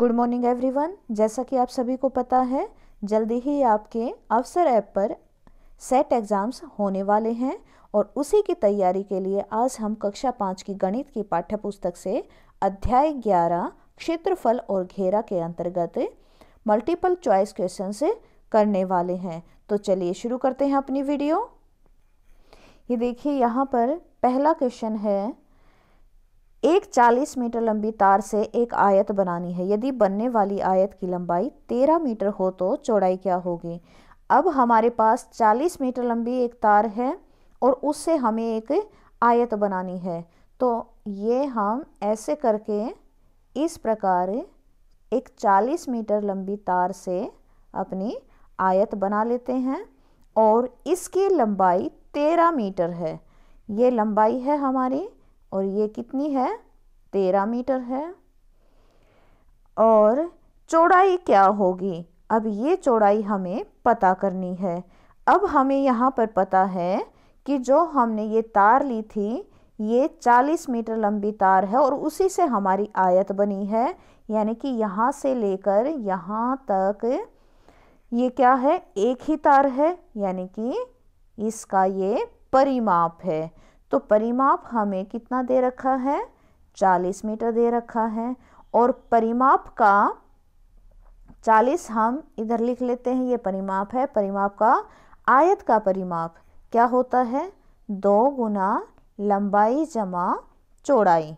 good morning everyone जैसा कि आप सभी को पता है जल्दी ही आपके अवसर ऐप पर सेट एग्ज़ाम्स होने वाले हैं और उसी की तैयारी के लिए आज हम कक्षा पाँच की गणित की पाठ्य पुस्तक से अध्याय ग्यारह क्षेत्रफल और घेरा के अंतर्गत मल्टीपल चॉइस क्वेश्चन से करने वाले हैं तो चलिए शुरू करते हैं अपनी वीडियो ये देखिए यहाँ पर पहला क्वेश्चन है एक 40 मीटर लंबी तार से एक आयत बनानी है यदि बनने वाली आयत की लंबाई 13 मीटर हो तो चौड़ाई क्या होगी अब हमारे पास 40 मीटर लंबी एक तार है और उससे हमें एक आयत बनानी है तो ये हम ऐसे करके इस प्रकार एक 40 मीटर लंबी तार से अपनी आयत बना लेते हैं और इसकी लंबाई 13 मीटर है ये लंबाई है हमारी और ये कितनी है तेरह मीटर है और चौड़ाई क्या होगी अब ये चौड़ाई हमें पता करनी है अब हमें यहाँ पर पता है कि जो हमने ये तार ली थी ये 40 मीटर लंबी तार है और उसी से हमारी आयत बनी है यानी कि यहाँ से लेकर यहाँ तक ये क्या है एक ही तार है यानी कि इसका ये परिमाप है तो परिमाप हमें कितना दे रखा है 40 मीटर दे रखा है और परिमाप का 40 हम इधर लिख लेते हैं ये परिमाप है परिमाप का आयत का परिमाप क्या होता है दो गुना लंबाई जमा चौड़ाई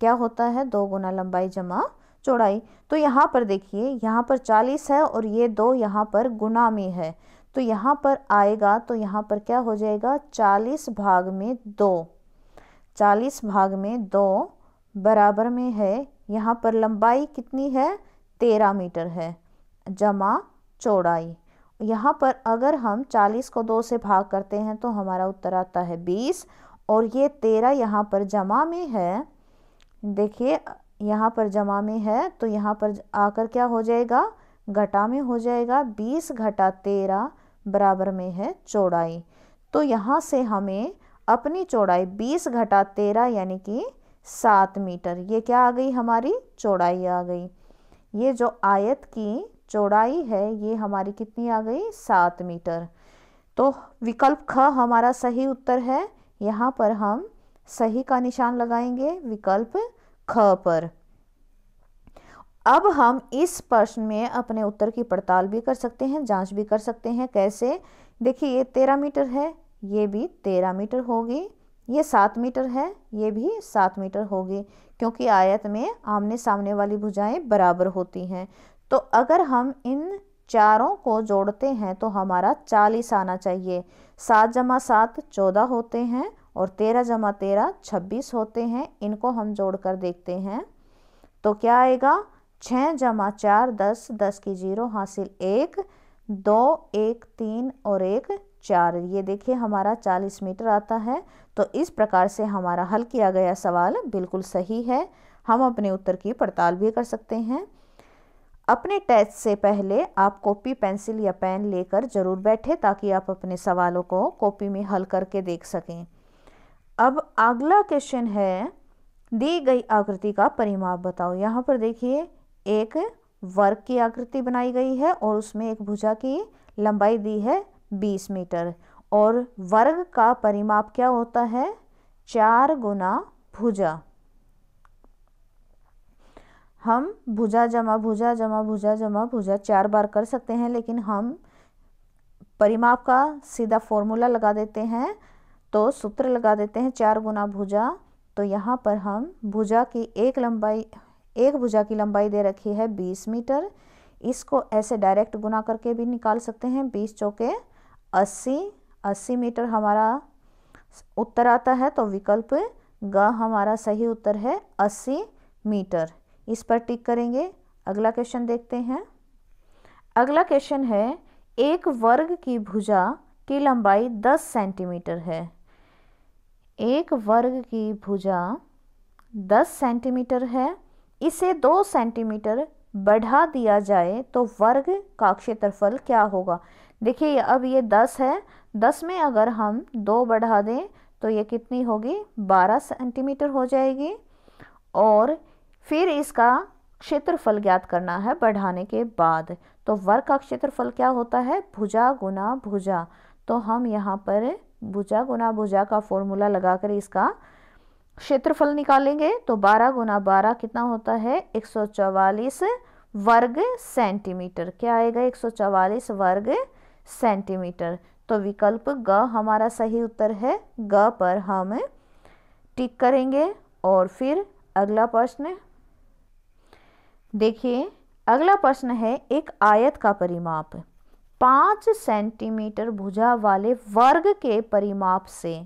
क्या होता है दो गुना लंबाई जमा चौड़ाई तो यहाँ पर देखिए यहाँ पर चालीस है और ये दो यहाँ पर गुना में है तो यहाँ पर आएगा तो यहाँ पर क्या हो जाएगा चालीस भाग में दो चालीस भाग में दो बराबर में है यहाँ पर लंबाई कितनी है तेरह मीटर है जमा चौड़ाई यहाँ पर अगर हम चालीस को दो से भाग करते हैं तो हमारा उत्तर आता है बीस और ये तेरह यहाँ पर जमा में है देखिए यहाँ पर जमा में है तो यहाँ पर आकर क्या हो जाएगा घटा में हो जाएगा बीस घटा तेरह बराबर में है चौड़ाई तो यहाँ से हमें अपनी चौड़ाई 20 घटा 13 यानी कि 7 मीटर ये क्या आ गई हमारी चौड़ाई आ गई ये जो आयत की चौड़ाई है ये हमारी कितनी आ गई सात मीटर तो विकल्प ख हमारा सही उत्तर है यहाँ पर हम सही का निशान लगाएंगे विकल्प ख पर अब हम इस प्रश्न में अपने उत्तर की पड़ताल भी कर सकते हैं जांच भी कर सकते हैं कैसे देखिए ये तेरह मीटर है ये भी तेरह मीटर होगी ये सात मीटर है ये भी सात मीटर होगी क्योंकि आयत में आमने सामने वाली भुजाएं बराबर होती हैं तो अगर हम इन चारों को जोड़ते हैं तो हमारा चालीस आना चाहिए सात जमा सात चौदह होते हैं और तेरह जमा तेरह छब्बीस होते हैं इनको हम जोड़ देखते हैं तो क्या आएगा छः जमा चार दस दस की जीरो हासिल एक दो एक तीन और एक चार ये देखिए हमारा चालीस मीटर आता है तो इस प्रकार से हमारा हल किया गया सवाल बिल्कुल सही है हम अपने उत्तर की पड़ताल भी कर सकते हैं अपने टेस्ट से पहले आप कॉपी पेंसिल या पेन लेकर ज़रूर बैठे ताकि आप अपने सवालों को कॉपी में हल करके देख सकें अब अगला क्वेश्चन है दी गई आकृति का परिमाप बताओ यहाँ पर देखिए एक वर्ग की आकृति बनाई गई है और उसमें एक भुजा की लंबाई दी है 20 मीटर और वर्ग का परिमाप क्या होता है चार गुना भुजा हम भुजा जमा भुजा जमा भुजा जमा भुजा चार बार कर सकते हैं लेकिन हम परिमाप का सीधा फॉर्मूला लगा देते हैं तो सूत्र लगा देते हैं चार गुना भुजा तो यहाँ पर हम भुजा की एक लंबाई एक भुजा की लंबाई दे रखी है बीस मीटर इसको ऐसे डायरेक्ट गुना करके भी निकाल सकते हैं बीस चौके अस्सी अस्सी मीटर हमारा उत्तर आता है तो विकल्प ग हमारा सही उत्तर है अस्सी मीटर इस पर टिक करेंगे अगला क्वेश्चन देखते हैं अगला क्वेश्चन है एक वर्ग की भुजा की लंबाई 10 सेंटीमीटर है एक वर्ग की भुजा 10 सेंटीमीटर है इसे दो सेंटीमीटर बढ़ा दिया जाए तो वर्ग का क्षेत्रफल क्या होगा देखिए अब ये दस है दस में अगर हम दो बढ़ा दें तो ये कितनी होगी बारह सेंटीमीटर हो जाएगी और फिर इसका क्षेत्रफल ज्ञात करना है बढ़ाने के बाद तो वर्ग का क्षेत्रफल क्या होता है भुजा गुना भुजा तो हम यहाँ पर भुजा गुना भुजा का फॉर्मूला लगाकर इसका क्षेत्रफल निकालेंगे तो 12 गुना बारह कितना होता है 144 वर्ग सेंटीमीटर क्या आएगा 144 वर्ग सेंटीमीटर तो विकल्प ग हमारा सही उत्तर है ग पर हम टिक करेंगे और फिर अगला प्रश्न देखिए अगला प्रश्न है एक आयत का परिमाप पाँच सेंटीमीटर भुजा वाले वर्ग के परिमाप से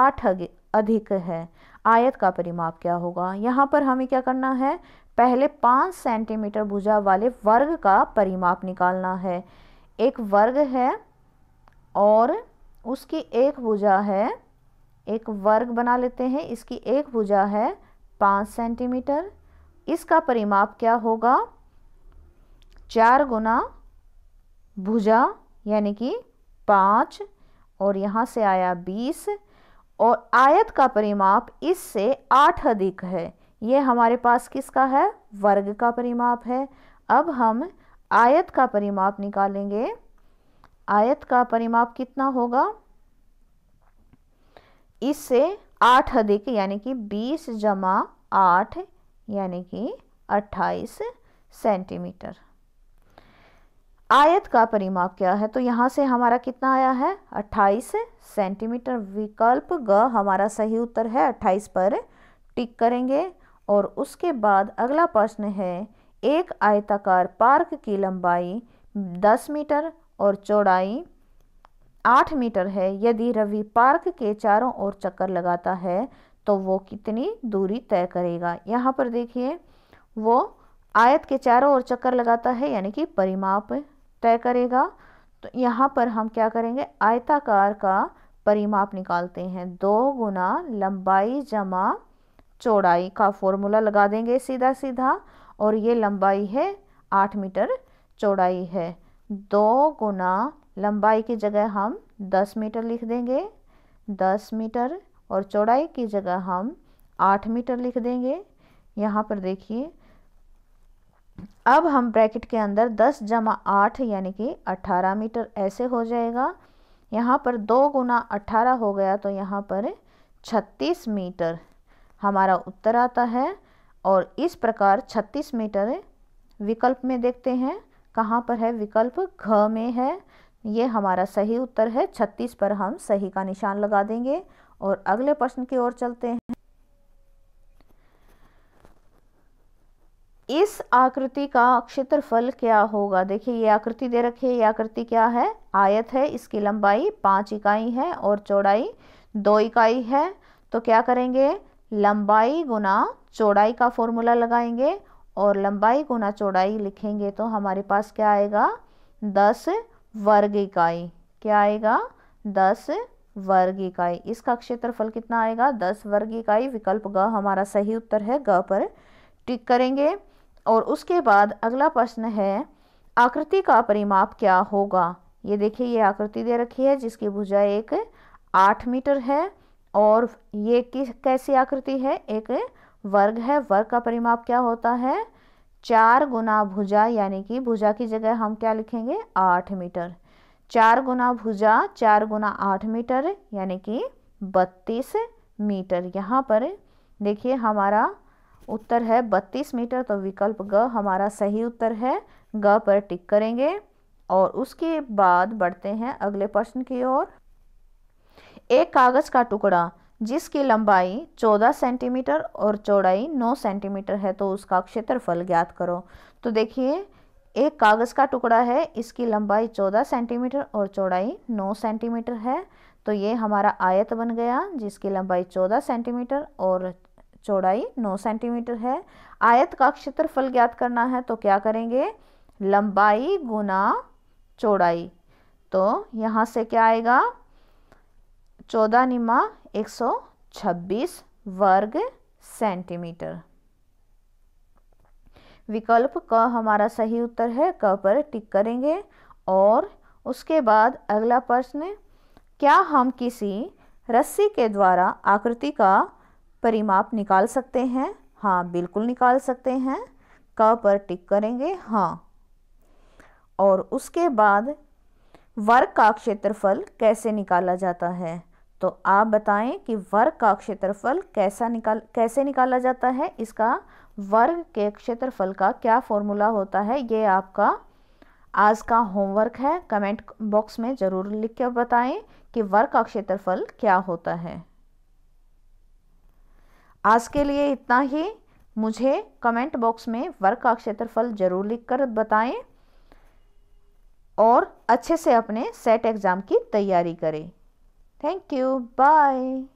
आठ अधिक है आयत का परिमाप क्या होगा यहाँ पर हमें क्या करना है पहले पाँच सेंटीमीटर भुजा वाले वर्ग का परिमाप निकालना है एक वर्ग है और उसकी एक भुजा है एक वर्ग बना लेते हैं इसकी एक भुजा है पाँच सेंटीमीटर इसका परिमाप क्या होगा चार गुना भुजा यानी कि पाँच और यहाँ से आया बीस और आयत का परिमाप इससे आठ अधिक है ये हमारे पास किसका है वर्ग का परिमाप है अब हम आयत का परिमाप निकालेंगे आयत का परिमाप कितना होगा इससे आठ अधिक यानी कि बीस जमा आठ यानी कि अट्ठाईस सेंटीमीटर आयत का परिमाप क्या है तो यहाँ से हमारा कितना आया है 28 सेंटीमीटर विकल्प ग हमारा सही उत्तर है 28 पर टिक करेंगे और उसके बाद अगला प्रश्न है एक आयताकार पार्क की लंबाई 10 मीटर और चौड़ाई 8 मीटर है यदि रवि पार्क के चारों ओर चक्कर लगाता है तो वो कितनी दूरी तय करेगा यहाँ पर देखिए वो आयत के चारों ओर चक्कर लगाता है यानी कि परिमाप तय करेगा तो यहाँ पर हम क्या करेंगे आयताकार का परिमाप निकालते हैं दो गुना लंबाई जमा चौड़ाई का फॉर्मूला लगा देंगे सीधा सीधा और ये लंबाई है आठ मीटर चौड़ाई है दो गुना लंबाई की जगह हम दस मीटर लिख देंगे दस मीटर और चौड़ाई की जगह हम आठ मीटर लिख देंगे यहाँ पर देखिए अब हम ब्रैकेट के अंदर 10 जमा आठ यानी कि 18 मीटर ऐसे हो जाएगा यहाँ पर दो गुना अट्ठारह हो गया तो यहाँ पर छत्तीस मीटर हमारा उत्तर आता है और इस प्रकार छत्तीस मीटर विकल्प में देखते हैं कहाँ पर है विकल्प घ में है ये हमारा सही उत्तर है छत्तीस पर हम सही का निशान लगा देंगे और अगले प्रश्न की ओर चलते हैं इस आकृति का क्षेत्रफल क्या होगा देखिए ये आकृति दे रखी है ये आकृति क्या है आयत है इसकी लंबाई पाँच इकाई है और चौड़ाई दो इकाई है तो क्या करेंगे लंबाई गुना चौड़ाई का फॉर्मूला लगाएंगे और लंबाई गुना चौड़ाई लिखेंगे तो हमारे पास क्या आएगा दस वर्ग इकाई क्या आएगा दस वर्ग इकाई इसका क्षेत्रफल कितना आएगा दस वर्ग इकाई विकल्प ग हमारा सही उत्तर है ग पर टिक करेंगे और उसके बाद अगला प्रश्न है आकृति का परिमाप क्या होगा ये देखिए ये आकृति दे रखी है जिसकी भुजा एक आठ मीटर है और ये किस कैसी आकृति है एक वर्ग है वर्ग का परिमाप क्या होता है चार गुना भुजा यानी कि भुजा की जगह हम क्या लिखेंगे आठ मीटर चार गुना भुजा चार गुना आठ मीटर यानी कि बत्तीस मीटर यहाँ पर देखिए हमारा उत्तर है बत्तीस मीटर तो विकल्प ग हमारा सही उत्तर है ग पर टिक करेंगे और उसके बाद बढ़ते हैं अगले प्रश्न की ओर एक कागज़ का टुकड़ा जिसकी लंबाई 14 सेंटीमीटर और चौड़ाई 9 सेंटीमीटर है तो उसका क्षेत्रफल ज्ञात करो तो देखिए एक कागज़ का टुकड़ा है इसकी लंबाई 14 सेंटीमीटर और चौड़ाई 9 सेंटीमीटर है तो ये हमारा आयत बन गया जिसकी लंबाई 14 सेंटीमीटर और चौड़ाई 9 सेंटीमीटर है आयत का क्षेत्रफल ज्ञात करना है तो क्या करेंगे लंबाई गुना चौड़ाई तो यहाँ से क्या आएगा चौदह निमा एक वर्ग सेंटीमीटर विकल्प क हमारा सही उत्तर है क पर टिक करेंगे और उसके बाद अगला प्रश्न क्या हम किसी रस्सी के द्वारा आकृति का परिमाप निकाल सकते हैं हाँ बिल्कुल निकाल सकते हैं क पर टिक करेंगे हाँ और उसके बाद वर्ग का क्षेत्रफल कैसे निकाला जाता है तो आप बताएं कि वर्ग का क्षेत्रफल कैसा निकाल कैसे निकाला जाता है इसका वर्ग के क्षेत्रफल का क्या फॉर्मूला होता है ये आपका आज का होमवर्क है कमेंट बॉक्स में ज़रूर लिख के बताएं कि वर्ग का क्षेत्रफल क्या होता है आज के लिए इतना ही मुझे कमेंट बॉक्स में वर्ग का क्षेत्रफल जरूर लिख कर बताएं और अच्छे से अपने सेट एग्ज़ाम की तैयारी करें थैंक यू बाय